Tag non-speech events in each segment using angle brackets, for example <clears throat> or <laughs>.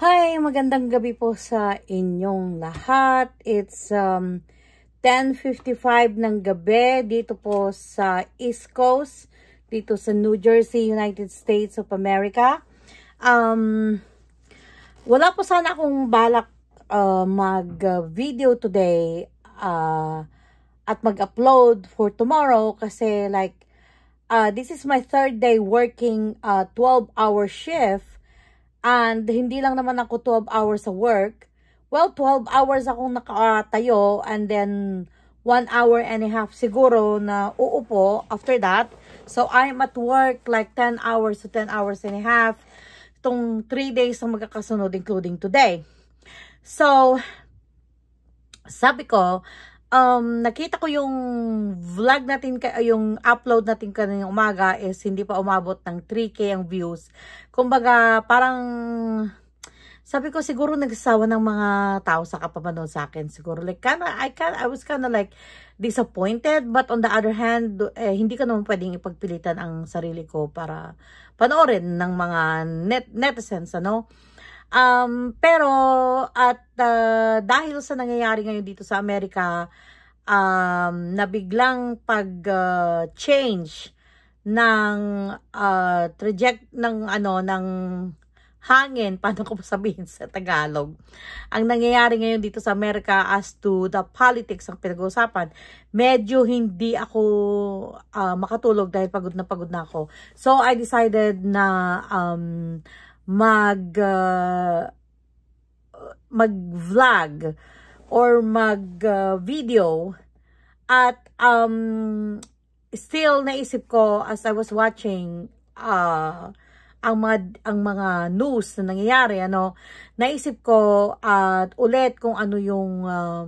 Hi! Magandang gabi po sa inyong lahat. It's um, 10.55 ng gabi dito po sa East Coast, dito sa New Jersey, United States of America. Um, wala po sana akong balak uh, mag-video today uh, at mag-upload for tomorrow kasi like uh, this is my third day working uh, 12-hour shift and hindi lang naman ako 12 hours sa work. Well, 12 hours akong nakatayo and then 1 hour and a half siguro na uupo after that. So, I'm at work like 10 hours to 10 hours and a half. Itong 3 days ang magkakasunod including today. So, sabi ko, um, nakita ko yung vlog natin, yung upload natin kanina umaga is hindi pa umabot ng 3K ang views. Kumbaga, parang sabi ko siguro nagsawa ng mga tao sa kapamanon sa akin siguro like kinda, I can I was kind of like disappointed but on the other hand eh, hindi ka naman pwedeng ipagpilitan ang sarili ko para panoorin ng mga net netizens ano Um, pero at uh, dahil sa nangyayari ngayon dito sa Amerika, um, nabiglang pag-change uh, ng uh, traject ng ano ng hangin, <laughs> paano ko sabihin sa Tagalog, ang nangyayari ngayon dito sa Amerika as to the politics ang pinag-uusapan, medyo hindi ako uh, makatulog dahil pagod na pagod na ako. So, I decided na um, mag uh, mag-vlog or mag-video uh, at um still naisip ko as I was watching uh, ang mga ang mga news na nangyayari ano naisip ko at uh, ulit kung ano yung uh,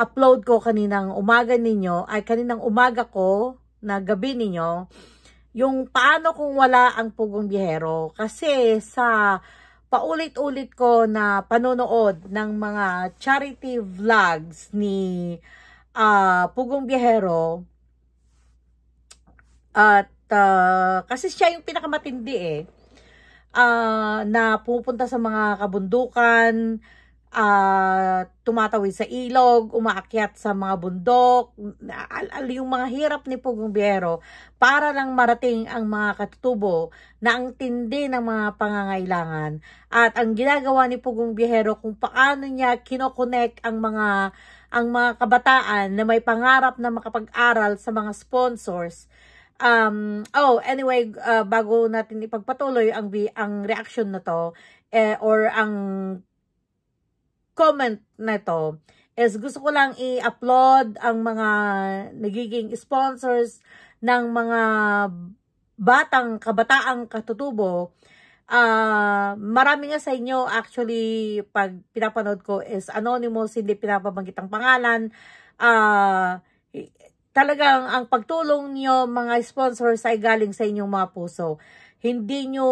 upload ko kaninang umaga ninyo ay kaninang umaga ko na gabi ninyo yung paano kung wala ang pugong biyahero. Kasi sa paulit-ulit ko na panonood ng mga charity vlogs ni uh, Pugong Biyahero at uh, kasi siya yung pinakamatindi eh uh, na pupunta sa mga kabundukan uh, tumatawid sa ilog, umaakyat sa mga bundok, yung mga hirap ni Pugong Biero para lang marating ang mga katutubo na ang tindi ng mga pangangailangan. At ang ginagawa ni Pugong Biero kung paano niya kinokonek ang mga ang mga kabataan na may pangarap na makapag-aral sa mga sponsors um oh anyway uh, bago natin ipagpatuloy ang ang reaction na to eh, or ang comment na to is gusto ko lang i-upload ang mga nagiging sponsors ng mga batang, kabataang katutubo. Uh, marami nga sa inyo actually pag pinapanood ko is anonymous, hindi pinapabanggit ang pangalan. Uh, talagang ang pagtulong niyo mga sponsors ay galing sa inyong mga puso. Hindi nyo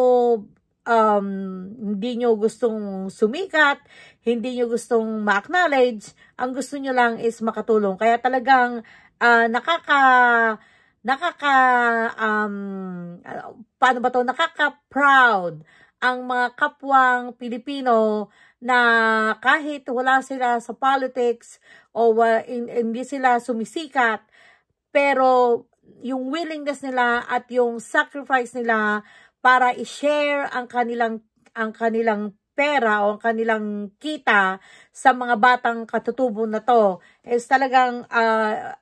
um, hindi nyo gustong sumikat, hindi nyo gustong ma-acknowledge, ang gusto nyo lang is makatulong. Kaya talagang uh, nakaka nakaka um, paano ba to nakaka proud ang mga kapwang Pilipino na kahit wala sila sa politics o in, hindi sila sumisikat pero yung willingness nila at yung sacrifice nila para i-share ang kanilang ang kanilang pera o ang kanilang kita sa mga batang katutubo na to is talagang uh,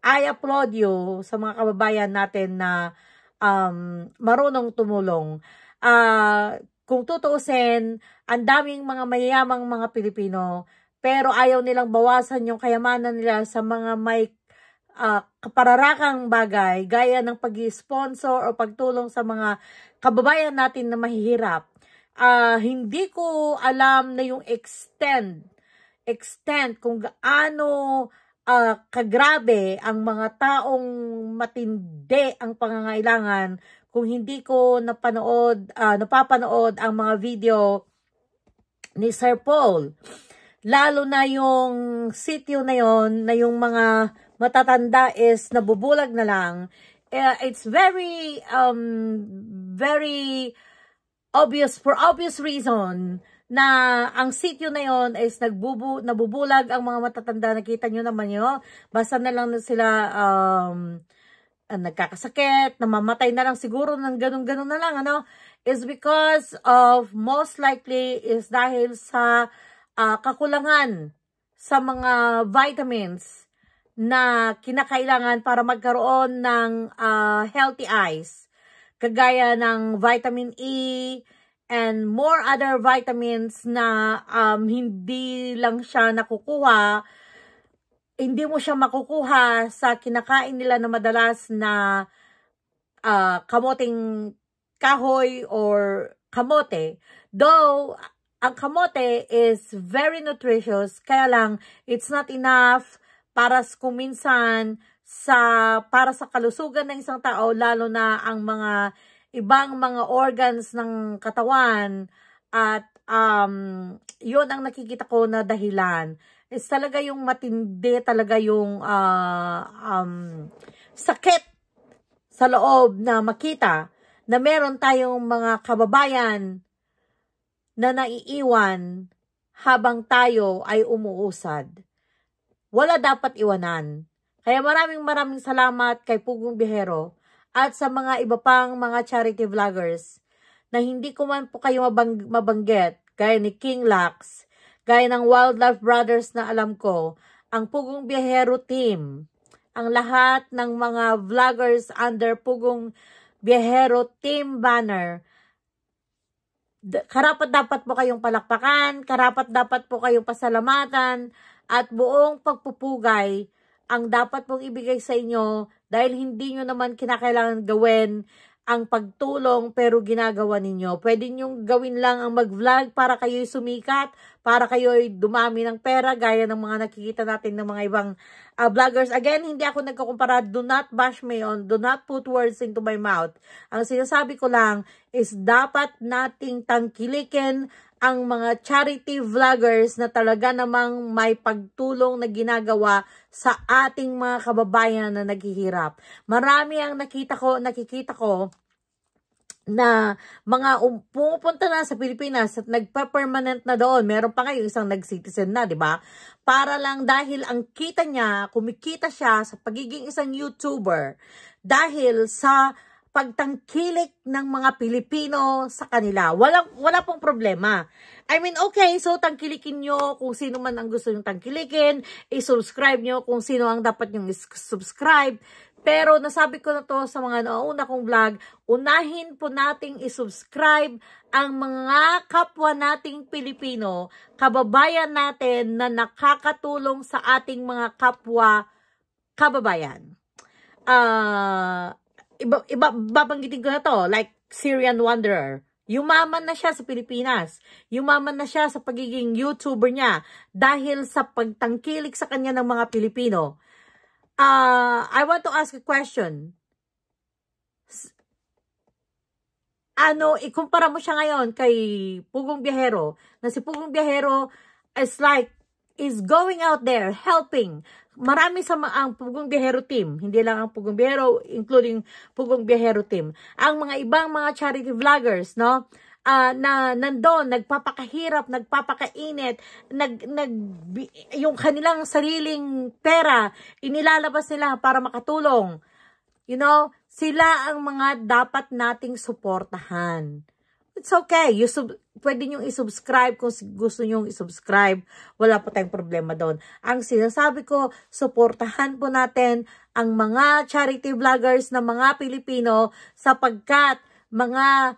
I applaud you sa mga kababayan natin na um, marunong tumulong. Uh, kung tutuusin, ang daming mga mayayamang mga Pilipino pero ayaw nilang bawasan yung kayamanan nila sa mga may uh, ah, kapararakang bagay gaya ng pag sponsor o pagtulong sa mga kababayan natin na mahihirap uh, hindi ko alam na yung extend extent kung gaano uh, kagrabe ang mga taong matindi ang pangangailangan kung hindi ko napanood uh, napapanood ang mga video ni Sir Paul lalo na yung sitio na yon na yung mga matatanda is nabubulag na lang uh, it's very um very obvious, for obvious reason, na ang sityo na yon is nagbubu, nabubulag ang mga matatanda. Nakita niyo naman yo Basta na lang sila um, uh, nagkakasakit, namamatay na lang siguro ng ganun-ganun na lang. Ano? Is because of most likely is dahil sa uh, kakulangan sa mga vitamins na kinakailangan para magkaroon ng uh, healthy eyes kagaya ng vitamin E and more other vitamins na um, hindi lang siya nakukuha, hindi mo siya makukuha sa kinakain nila na madalas na uh, kamoting kahoy or kamote. Though, ang kamote is very nutritious, kaya lang it's not enough para kuminsan sa para sa kalusugan ng isang tao lalo na ang mga ibang mga organs ng katawan at um, yun ang nakikita ko na dahilan is talaga yung matindi talaga yung uh, um, sakit sa loob na makita na meron tayong mga kababayan na naiiwan habang tayo ay umuusad. Wala dapat iwanan. Kaya maraming maraming salamat kay Pugong Bihero at sa mga iba pang mga charity vloggers na hindi ko man po kayo mabang mabanggit gaya ni King Lax, gaya ng Wildlife Brothers na alam ko, ang Pugong Bihero team, ang lahat ng mga vloggers under Pugong Bihero team banner, karapat dapat po kayong palakpakan, karapat dapat po kayong pasalamatan, at buong pagpupugay ang dapat pong ibigay sa inyo dahil hindi nyo naman kinakailangan gawin ang pagtulong pero ginagawa ninyo. Pwede nyong gawin lang ang mag-vlog para kayo'y sumikat, para kayo'y dumami ng pera gaya ng mga nakikita natin ng mga ibang uh, vloggers. Again, hindi ako nagkakumpara. Do not bash me on. Do not put words into my mouth. Ang sinasabi ko lang is dapat nating tangkilikin ang mga charity vloggers na talaga namang may pagtulong na ginagawa sa ating mga kababayan na naghihirap. Marami ang nakita ko, nakikita ko na mga um, pumupunta na sa Pilipinas at nagpa-permanent na doon. Meron pa kayo isang nag-citizen na, di ba? Para lang dahil ang kita niya, kumikita siya sa pagiging isang YouTuber dahil sa pagtangkilik ng mga Pilipino sa kanila. Walang, wala pong problema. I mean, okay, so tangkilikin nyo kung sino man ang gusto nyong tangkilikin, i-subscribe nyo kung sino ang dapat nyong subscribe. Pero nasabi ko na to sa mga nauna kong vlog, unahin po nating i-subscribe ang mga kapwa nating Pilipino, kababayan natin na nakakatulong sa ating mga kapwa kababayan. Ah... Uh, iba, iba, babanggitin ko na to, like Syrian Wanderer. Yumaman na siya sa Pilipinas. Yumaman na siya sa pagiging YouTuber niya dahil sa pagtangkilik sa kanya ng mga Pilipino. Uh, I want to ask a question. Ano, ikumpara mo siya ngayon kay Pugong Biyahero na si Pugong Biyahero is like, is going out there helping marami sa ang Pugong Biyahero team, hindi lang ang Pugong Biyahero, including Pugong Biyahero team. Ang mga ibang mga charity vloggers, no? Uh, na nandoon, nagpapakahirap, nagpapakainit, nag, nag, yung kanilang sariling pera, inilalabas nila para makatulong. You know, sila ang mga dapat nating suportahan it's okay. You sub pwede nyo i-subscribe kung gusto nyo i-subscribe. Wala po tayong problema doon. Ang sinasabi ko, suportahan po natin ang mga charity vloggers na mga Pilipino sapagkat mga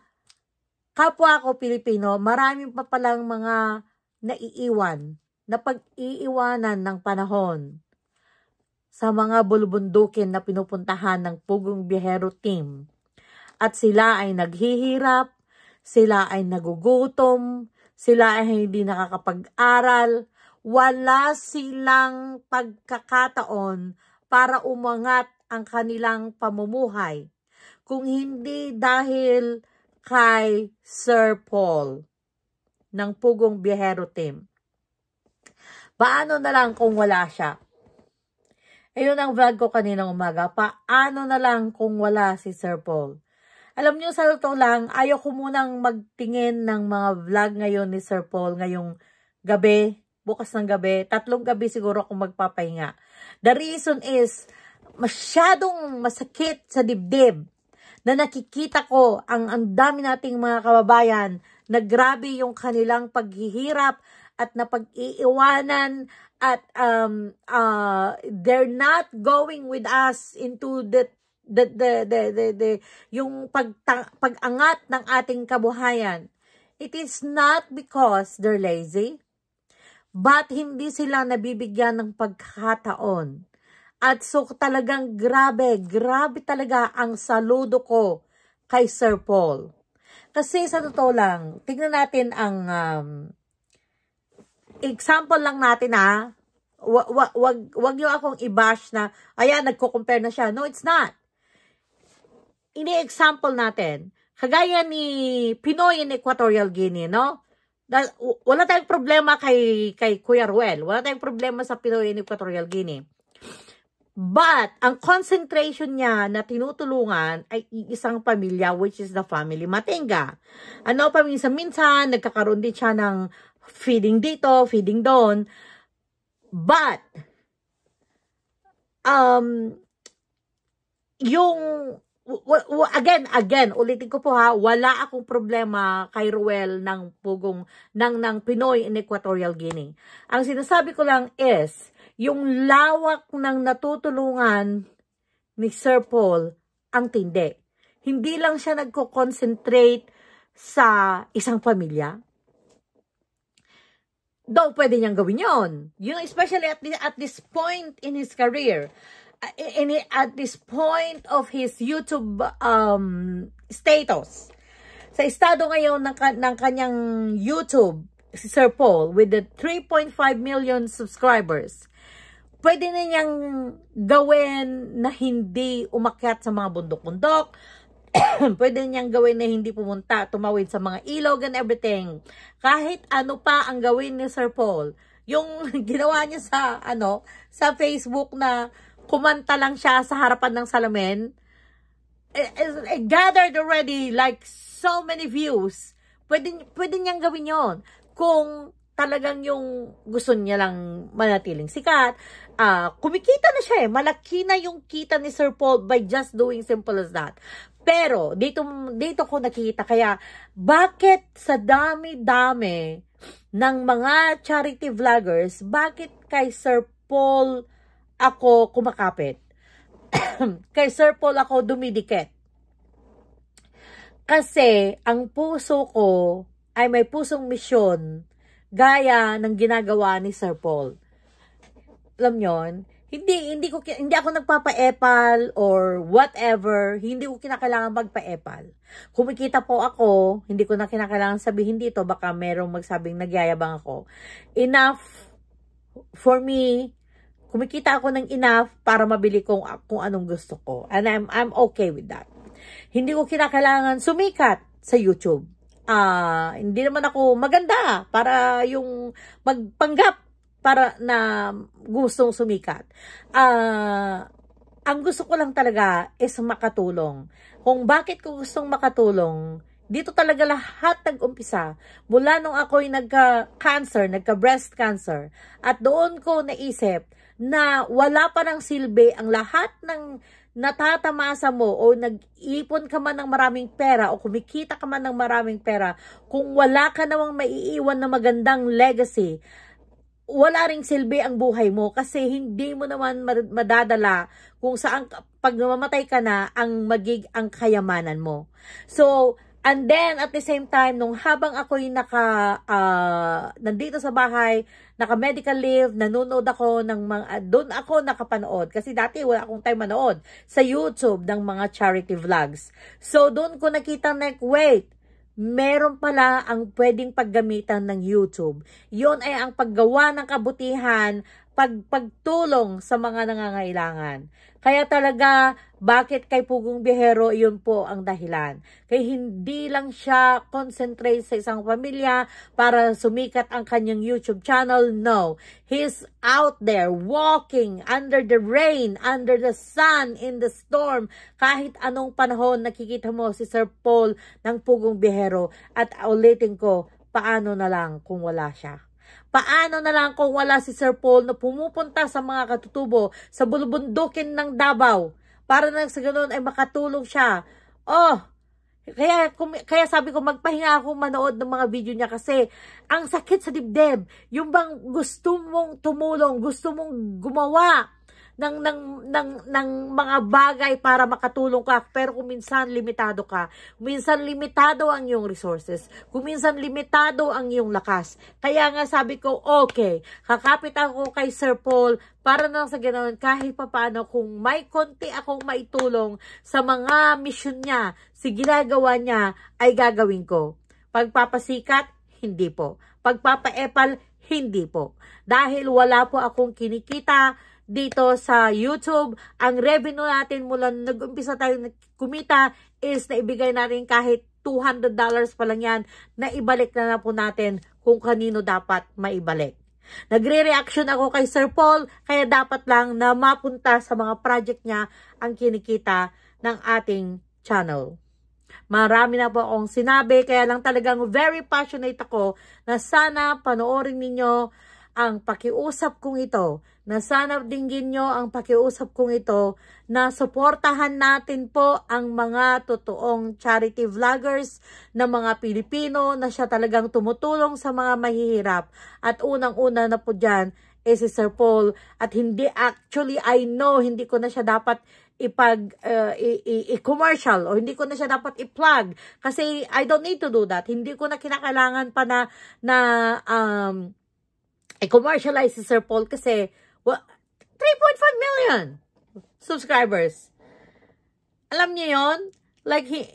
kapwa ko Pilipino, maraming pa palang mga naiiwan na pag-iiwanan ng panahon sa mga bulubundukin na pinupuntahan ng Pugong Biyahero Team. At sila ay naghihirap, sila ay nagugutom, sila ay hindi nakakapag-aral, wala silang pagkakataon para umangat ang kanilang pamumuhay. Kung hindi dahil kay Sir Paul ng Pugong Biyahero Team. Paano na lang kung wala siya? Ayun ang vlog ko kaninang umaga. Paano na lang kung wala si Sir Paul? Alam niyo sa totoo lang, ayaw ko munang magtingin ng mga vlog ngayon ni Sir Paul ngayong gabi, bukas ng gabi. Tatlong gabi siguro ako magpapahinga. The reason is, masyadong masakit sa dibdib na nakikita ko ang, ang dami nating mga kababayan na grabe yung kanilang paghihirap at napag-iiwanan at um, uh, they're not going with us into the the, the, the, the, the, yung pag-angat ng ating kabuhayan. It is not because they're lazy, but hindi sila nabibigyan ng pagkakataon. At so talagang grabe, grabe talaga ang saludo ko kay Sir Paul. Kasi sa totoo lang, tignan natin ang um, example lang natin ha. Wag, wag, wag, wag akong i-bash na, ayan, nagko-compare na siya. No, it's not ini-example natin, kagaya ni Pinoy in Equatorial Guinea, no? wala tayong problema kay, kay Kuya Ruel. Wala tayong problema sa Pinoy in Equatorial Guinea. But, ang concentration niya na tinutulungan ay isang pamilya, which is the family Matinga. Ano, pa, minsan minsan nagkakaroon din siya ng feeding dito, feeding doon. But, um, yung again, again, ulitin ko po ha, wala akong problema kay Ruel ng pugong, ng, ng Pinoy in Equatorial Guinea. Ang sinasabi ko lang is, yung lawak ng natutulungan ni Sir Paul, ang tindi. Hindi lang siya nagko-concentrate sa isang pamilya. Though pwede niyang gawin yon. You know, especially at, this, at this point in his career in, at this point of his YouTube um, status. Sa estado ngayon ng, ng kanyang YouTube, si Sir Paul, with the 3.5 million subscribers, pwede na niyang gawin na hindi umakyat sa mga bundok-bundok, <coughs> pwede na niyang gawin na hindi pumunta, tumawid sa mga ilog and everything. Kahit ano pa ang gawin ni Sir Paul, yung <laughs> ginawa niya sa ano, sa Facebook na kumanta lang siya sa harapan ng salamin. It, it, it gathered already like so many views. Pwede, pwede niyang gawin yon Kung talagang yung gusto niya lang manatiling sikat. Uh, kumikita na siya eh. Malaki na yung kita ni Sir Paul by just doing simple as that. Pero, dito, dito ko nakikita. Kaya, bakit sa dami-dami ng mga charity vloggers, bakit kay Sir Paul ako kumakapit. <clears throat> Kay Sir Paul ako dumidikit. Kasi ang puso ko ay may pusong misyon gaya ng ginagawa ni Sir Paul. Alam niyo, hindi hindi ko hindi ako nagpapaepal or whatever, hindi ko kinakailangan magpaepal. Kumikita po ako, hindi ko na kinakailangan sabihin dito baka merong magsabing nagyayabang ako. Enough for me kumikita ako ng enough para mabili kong, ah, kung anong gusto ko. And I'm, I'm okay with that. Hindi ko kinakailangan sumikat sa YouTube. Uh, hindi naman ako maganda para yung magpanggap para na gustong sumikat. Uh, ang gusto ko lang talaga is makatulong. Kung bakit ko gustong makatulong, dito talaga lahat nag-umpisa. Mula nung ako'y nagka-cancer, nagka-breast cancer, at doon ko naisip na wala pa ng silbi ang lahat ng natatamasa mo o nag-ipon ka man ng maraming pera o kumikita ka man ng maraming pera, kung wala ka namang maiiwan na magandang legacy, wala ring silbi ang buhay mo kasi hindi mo naman madadala kung saan pag namamatay ka na ang magig ang kayamanan mo. So, and then at the same time nung habang ako'y naka uh, nandito sa bahay, naka-medical leave, nanonood ako ng mga, ah, doon ako nakapanood. Kasi dati wala akong time manood sa YouTube ng mga charity vlogs. So doon ko nakita na, wait, meron pala ang pwedeng paggamitan ng YouTube. Yon ay ang paggawa ng kabutihan, pagpagtulong sa mga nangangailangan. Kaya talaga bakit kay Pugong Bihero, yun po ang dahilan. Kay hindi lang siya concentrate sa isang pamilya para sumikat ang kanyang YouTube channel. No, he's out there walking under the rain, under the sun, in the storm. Kahit anong panahon nakikita mo si Sir Paul ng Pugong Bihero. At ulitin ko, paano na lang kung wala siya? Paano na lang kung wala si Sir Paul na pumupunta sa mga katutubo sa bulubundukin ng Davao? para nang sa ganun ay makatulong siya. Oh, kaya, kum, kaya sabi ko, magpahinga ako manood ng mga video niya kasi ang sakit sa dibdib. Yung bang gusto mong tumulong, gusto mong gumawa ng, ng, ng, ng mga bagay para makatulong ka. Pero kung minsan limitado ka, minsan limitado ang iyong resources, kung minsan limitado ang iyong lakas. Kaya nga sabi ko, okay, kakapit ako kay Sir Paul para na sa ganoon kahit papaano kung may konti akong maitulong sa mga mission niya, si ginagawa niya ay gagawin ko. Pagpapasikat, hindi po. Pagpapaepal, hindi po. Dahil wala po akong kinikita dito sa YouTube. Ang revenue natin mula nag-umpisa tayo kumita is naibigay natin kahit $200 pa lang yan na ibalik na na po natin kung kanino dapat maibalik. Nagre-reaction ako kay Sir Paul kaya dapat lang na mapunta sa mga project niya ang kinikita ng ating channel. Marami na po akong sinabi kaya lang talagang very passionate ako na sana panoorin ninyo ang pakiusap kong ito na sana dinggin nyo ang pakiusap kong ito na suportahan natin po ang mga totoong charity vloggers na mga Pilipino na siya talagang tumutulong sa mga mahihirap. At unang-una na po dyan eh si Sir Paul at hindi actually I know hindi ko na siya dapat ipag uh, i-commercial o hindi ko na siya dapat i-plug kasi I don't need to do that. Hindi ko na kinakailangan pa na na um I commercialize si Sir Paul kasi well, 3.5 million subscribers. Alam niyo yon Like, he,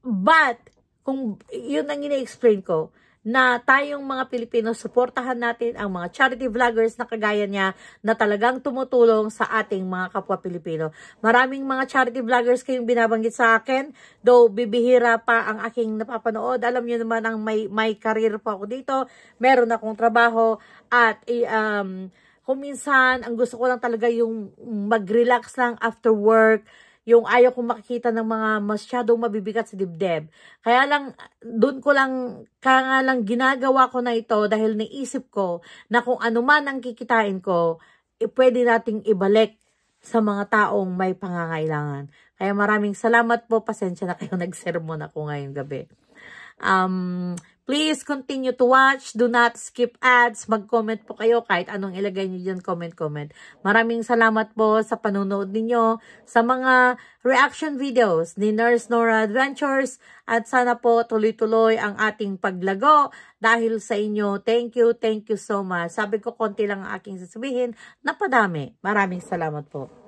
but, kung yun ang ina-explain ko, na tayong mga Pilipino suportahan natin ang mga charity vloggers na kagaya niya na talagang tumutulong sa ating mga kapwa Pilipino. Maraming mga charity vloggers kayong binabanggit sa akin, though bibihira pa ang aking napapanood. Alam niyo naman ang may, may career pa ako dito, meron akong trabaho at eh, um, kung minsan ang gusto ko lang talaga yung mag-relax lang after work, yung ayaw kong makikita ng mga masyadong mabibigat sa dibdib. Kaya lang, doon ko lang, kaya nga lang ginagawa ko na ito dahil naisip ko na kung ano man ang kikitain ko, eh, pwede nating ibalik sa mga taong may pangangailangan. Kaya maraming salamat po. Pasensya na kayo, <laughs> nagsermon ako ngayong gabi. Um, Please continue to watch. Do not skip ads. Mag-comment po kayo kahit anong ilagay niyo dyan. Comment, comment. Maraming salamat po sa panunood ninyo sa mga reaction videos ni Nurse Nora Adventures. At sana po tuloy-tuloy ang ating paglago dahil sa inyo. Thank you, thank you so much. Sabi ko konti lang ang aking sasabihin. Napadami. Maraming salamat po.